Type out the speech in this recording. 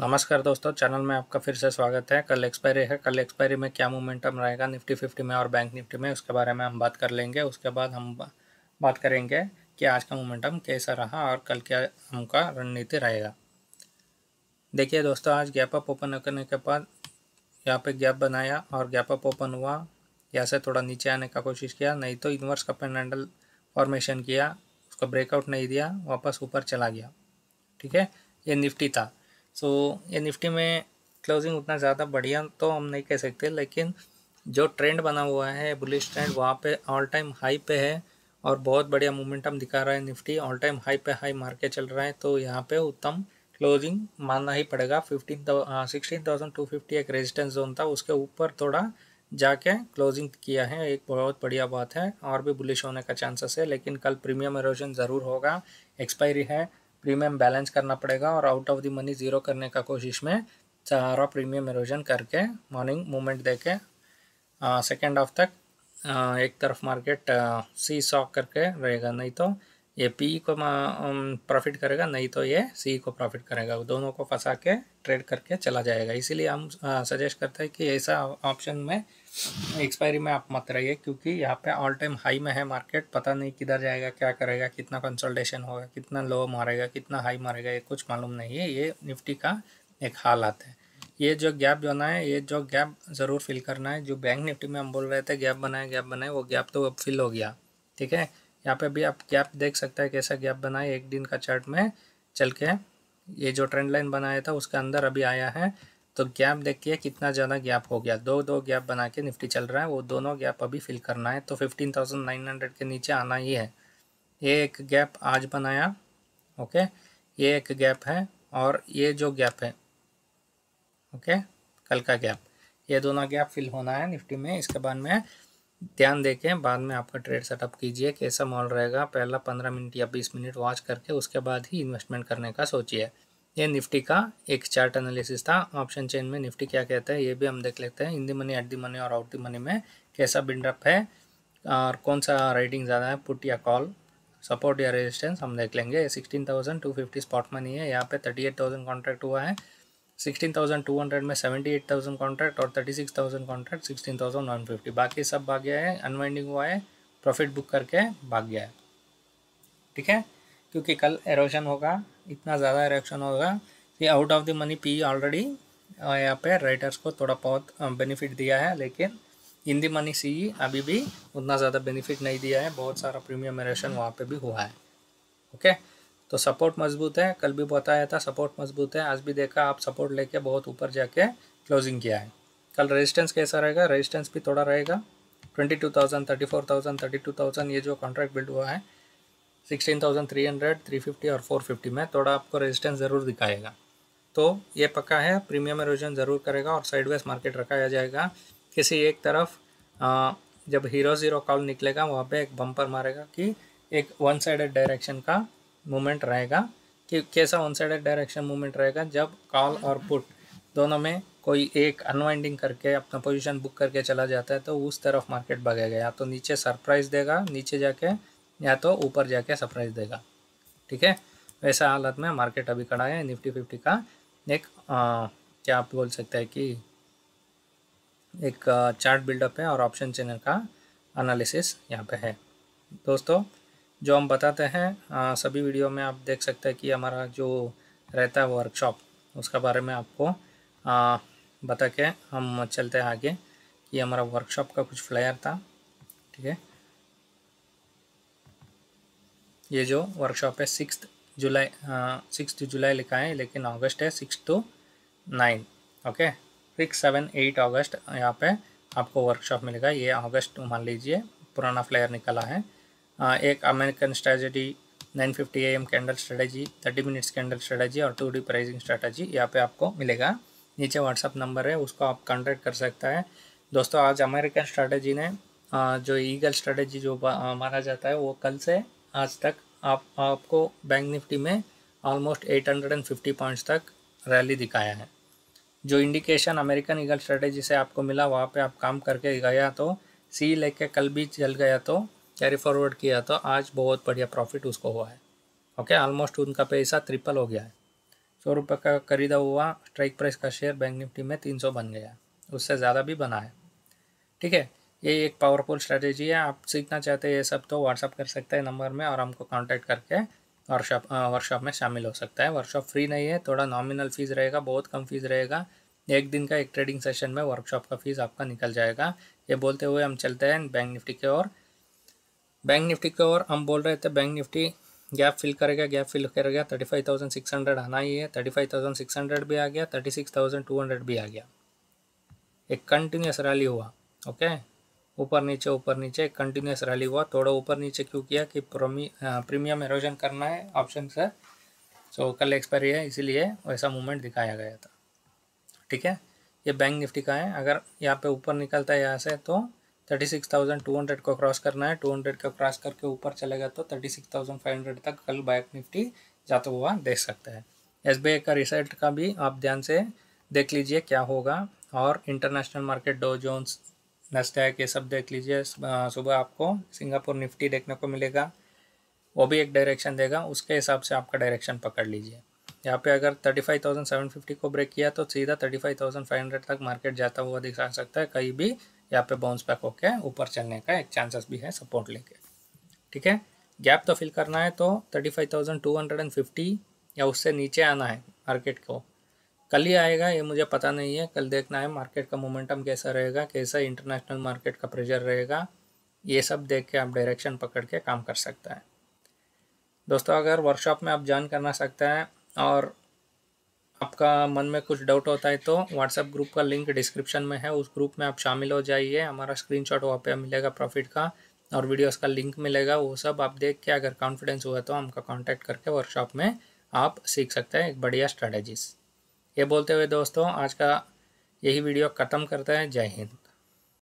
नमस्कार दोस्तों चैनल में आपका फिर से स्वागत है कल एक्सपायरी है कल एक्सपायरी में क्या मोमेंटम रहेगा निफ्टी फिफ्टी में और बैंक निफ्टी में उसके बारे में हम बात कर लेंगे उसके बाद हम बात करेंगे कि आज का मोमेंटम कैसा रहा और कल क्या हमका रणनीति रहेगा देखिए दोस्तों आज गैप अप ओपन करने के बाद यहाँ पे गैप बनाया और गैप अप ओपन हुआ यहाँ से थोड़ा नीचे आने का कोशिश किया नहीं तो इन्वर्स का हैंडल फॉर्मेशन किया उसका ब्रेकआउट नहीं दिया वापस ऊपर चला गया ठीक है ये निफ्टी था सो ये निफ्टी में क्लोजिंग उतना ज़्यादा बढ़िया तो हम नहीं कह सकते लेकिन जो ट्रेंड बना हुआ है बुलिश ट्रेंड वहाँ पे ऑल टाइम हाई पे है और बहुत बढ़िया मोमेंटम दिखा रहा है निफ्टी ऑल टाइम हाई पे हाई मार के चल रहा है तो यहाँ पे उत्तम क्लोजिंग मानना ही पड़ेगा fifteen sixteen thousand two fifty एक रेजिस्टेंस जोन था उसके ऊपर थोड़ा जाके क्लोजिंग किया है एक बहुत बढ़िया बात है और भी बुलिश होने का चांसेस है लेकिन कल प्रीमियम एरोजन ज़रूर होगा एक्सपायरी है प्रीमियम बैलेंस करना पड़ेगा और out of the money zero करने का कोशिश में सारा प्रीमियम एरोजन करके मॉर्निंग मूवमेंट दे के सेकेंड हाफ तक आ, एक तरफ मार्केट सी सॉक करके रहेगा नहीं तो ये पी को प्रॉफिट करेगा नहीं तो ये सी को प्रॉफिट करेगा दोनों को फंसा के ट्रेड करके चला जाएगा इसीलिए हम सजेस्ट करते हैं कि ऐसा ऑप्शन में एक्सपायरी में आप मत रहिए क्योंकि यहाँ पे ऑल टाइम हाई में है मार्केट पता नहीं किधर जाएगा क्या करेगा कितना कंसल्टेशन होगा कितना लो मारेगा कितना हाई मारेगा ये कुछ मालूम नहीं है ये निफ्टी का एक हालात है ये जो गैप जो ना है ये जो गैप ज़रूर फिल करना है जो बैंक निफ्टी में हम बोल रहे थे गैप बनाए गैप बनाए वो गैप तो अब फिल हो गया ठीक है यहाँ पे भी आप गैप देख सकते हैं कैसा गैप बना है एक दिन का चार्ट में चल के ये जो ट्रेंड लाइन बनाया था उसके अंदर अभी आया है तो गैप देखिए कितना ज़्यादा गैप हो गया दो दो गैप बना के निफ्टी चल रहा है वो दोनों गैप अभी फिल करना है तो फिफ्टीन थाउजेंड नाइन हंड्रेड के नीचे आना ही है ये एक गैप आज बनाया ओके ये एक गैप है और ये जो गैप है ओके कल का गैप ये दोनों गैप फिल होना है निफ्टी में इसके बाद में ध्यान देखें बाद में आपका ट्रेड सेटअप कीजिए कैसा मॉल रहेगा पहला पंद्रह मिनट या बीस मिनट वॉच करके उसके बाद ही इन्वेस्टमेंट करने का सोचिए ये निफ्टी का एक चार्ट एनालिसिस था ऑप्शन चेन में निफ्टी क्या कहता है ये भी हम देख लेते हैं in the money at the money और आउट दी मनी में कैसा बिल्डअप है और कौन सा राइडिंग ज़्यादा है पुट या कॉल सपोर्ट या रेजिस्टेंस हम देख लेंगे sixteen thousand two fifty spot money है यहाँ पे थर्टी एट थाउजेंड कॉन्ट्रैक्ट हुआ है सिक्सटीन थाउजेंड टू में सेवेंटी एट थाउजेंड कॉन्ट्रैक्ट और thirty six thousand contract sixteen thousand one बाकी सब भाग गया है अनवाइंडिंग हुआ है प्रॉफिट बुक करके भाग गया है ठीक है क्योंकि कल एरोशन होगा इतना ज़्यादा एरोशन होगा कि आउट ऑफ द मनी पी ऑलरेडी यहाँ पे राइटर्स को थोड़ा बहुत बेनिफिट दिया है लेकिन इन दी मनी सी अभी भी उतना ज़्यादा बेनिफिट नहीं दिया है बहुत सारा प्रीमियम एरेशन वहाँ पर भी हुआ है ओके okay? तो सपोर्ट मजबूत है कल भी बताया था सपोर्ट मजबूत है आज भी देखा आप सपोर्ट लेके बहुत ऊपर जाके क्लोजिंग किया है कल रेजिस्टेंस कैसा रहेगा रेजिस्टेंस भी थोड़ा रहेगा twenty two thousand thirty four thousand thirty two thousand ये जो कॉन्ट्रैक्ट बिल्ड हुआ है sixteen thousand three hundred three fifty और फोर फिफ्टी में थोड़ा आपको रेजिस्टेंस ज़रूर दिखाएगा तो ये पक्का है प्रीमियम एरोजन ज़रूर करेगा और साइडवेज मार्केट रखाया जाएगा किसी एक तरफ आ, जब हीरो ज़ीरो कॉल निकलेगा वहाँ पे एक बम्पर मारेगा कि एक वन साइड डायरेक्शन का मूवमेंट रहेगा कि कैसा वन साइडेड डायरेक्शन मूवमेंट रहेगा जब कॉल और पुट दोनों में कोई एक अनवाइंडिंग करके अपना पोजीशन बुक करके चला जाता है तो उस तरफ मार्केट भगेगा या तो नीचे सरप्राइज देगा नीचे जाके या तो ऊपर जाके सरप्राइज देगा ठीक है वैसा हालत में मार्केट अभी खड़ा है निफ्टी फिफ्टी का एक आ, क्या आप बोल सकते हैं कि एक चार्ट बिल्डअप है और ऑप्शन चैनल का अनालिसिस यहाँ पे है दोस्तों जो हम बताते हैं आ, सभी वीडियो में आप देख सकते हैं कि हमारा जो रहता है वर्कशॉप उसका बारे में आपको आ, बता के हम चलते हैं आगे कि हमारा वर्कशॉप का कुछ फ्लायर था ठीक है ये जो वर्कशॉप है सिक्स जुलाई सिक्स जुलाई लिखा है लेकिन अगस्त है six two nine okay six seven eight अगस्त यहाँ पे आपको वर्कशॉप मिलेगा ये अगस्त मान लीजिए पुराना फ्लेयर निकला है हाँ, एक American strategy 950 fifty M candle strategy 30 minutes candle strategy और टू डी प्राइजिंग स्ट्रेटजी यहाँ पे आपको मिलेगा नीचे व्हाट्सअप नंबर है उसको आप कॉन्टैक्ट कर सकता है दोस्तों आज अमेरिकन स्ट्रेटजी ने जो ईगल स्ट्रेटजी जो माना जाता है वो कल से आज तक आप आपको बैंक निफ्टी में ऑलमोस्ट 850 पॉइंट्स तक रैली दिखाया है जो इंडिकेशन अमेरिकन ईगल स्ट्रेटजी से आपको मिला वहाँ पर आप काम करके गया तो सी लेके कल भी चल गया तो कैरी फॉरवर्ड किया तो आज बहुत बढ़िया प्रॉफिट उसको हुआ है ओके ऑलमोस्ट उनका पैसा ट्रिपल हो गया है सौ रुपये का खरीदा हुआ स्ट्राइक प्राइस का शेयर बैंक निफ्टी में तीन सौ बन गया उससे ज़्यादा भी बना है ठीक है ये एक पावरफुल स्ट्रैटेजी है आप सीखना चाहते हैं ये सब तो व्हाट्सअप कर सकते हैं नंबर में और हमको कॉन्टैक्ट करके वर्कशॉप वर्कशॉप में शामिल हो सकता है वर्कशॉप फ्री नहीं है थोड़ा नॉमिनल फीस रहेगा बहुत कम फीस रहेगा एक दिन का एक ट्रेडिंग सेशन में वर्कशॉप का फीस आपका निकल जाएगा ये बोलते हुए हम चलते हैं बैंक निफ्टी के और बैंक निफ्टी के और हम बोल रहे थे बैंक निफ्टी गैप फिल करेगा गैप फिल करेगा thirty five thousand six hundred आना ही है thirty five thousand six hundred भी आ गया thirty six thousand two hundred भी आ गया एक कंटिन्यूस रैली हुआ ओके ऊपर नीचे ऊपर नीचे एक कंटिन्यूस रैली हुआ थोड़ा ऊपर नीचे क्यों किया कि प्रीमियम एरोजन करना है ऑप्शन से सो so, कल एक्सपायरी है इसीलिए वैसा मूवमेंट दिखाया गया था ठीक है ये बैंक निफ्टी का है अगर यहाँ पे ऊपर निकलता है यहाँ से तो thirty six thousand two hundred को क्रॉस करना है टू हंड्रेड का क्रॉस करके ऊपर चलेगा तो thirty six thousand five hundred तक कल बैक निफ्टी जाता हुआ देख सकता है एस बी आई का रिजल्ट का भी आप ध्यान से देख लीजिए क्या होगा और international market Dow Jones Nasdaq ये सब देख लीजिए सुबह आपको सिंगापुर निफ्टी देखने को मिलेगा वो भी एक डायरेक्शन देगा उसके हिसाब से आपका डायरेक्शन पकड़ लीजिए यहाँ पे अगर thirty five thousand seven fifty को ब्रेक किया तो सीधा thirty five five thousand hundred तक मार्केट जाता हुआ दिखा सकता है कहीं भी यहाँ पे बाउंस बैक होकर ऊपर चलने का एक चांसेस भी है सपोर्ट लेके ठीक है गैप तो फिल करना है तो thirty five thousand two hundred and fifty या उससे नीचे आना है मार्केट को कल ही आएगा ये मुझे पता नहीं है कल देखना है मार्केट का मोमेंटम कैसा रहेगा कैसा इंटरनेशनल मार्केट का प्रेशर रहेगा ये सब देख के आप डायरेक्शन पकड़ के काम कर सकते हैं दोस्तों अगर वर्कशॉप में आप ज्वाइन करना सकते हैं और आपका मन में कुछ डाउट होता है तो व्हाट्सएप ग्रुप का लिंक डिस्क्रिप्शन में है उस ग्रुप में आप शामिल हो जाइए हमारा स्क्रीनशॉट वहाँ पे मिलेगा प्रॉफिट का और वीडियोस का लिंक मिलेगा वो सब आप देख के अगर कॉन्फिडेंस हुआ तो हमका कांटेक्ट करके वर्कशॉप में आप सीख सकते हैं एक बढ़िया स्ट्रेटेजीज ये बोलते हुए दोस्तों आज का यही वीडियो ख़त्म करते हैं जय हिंद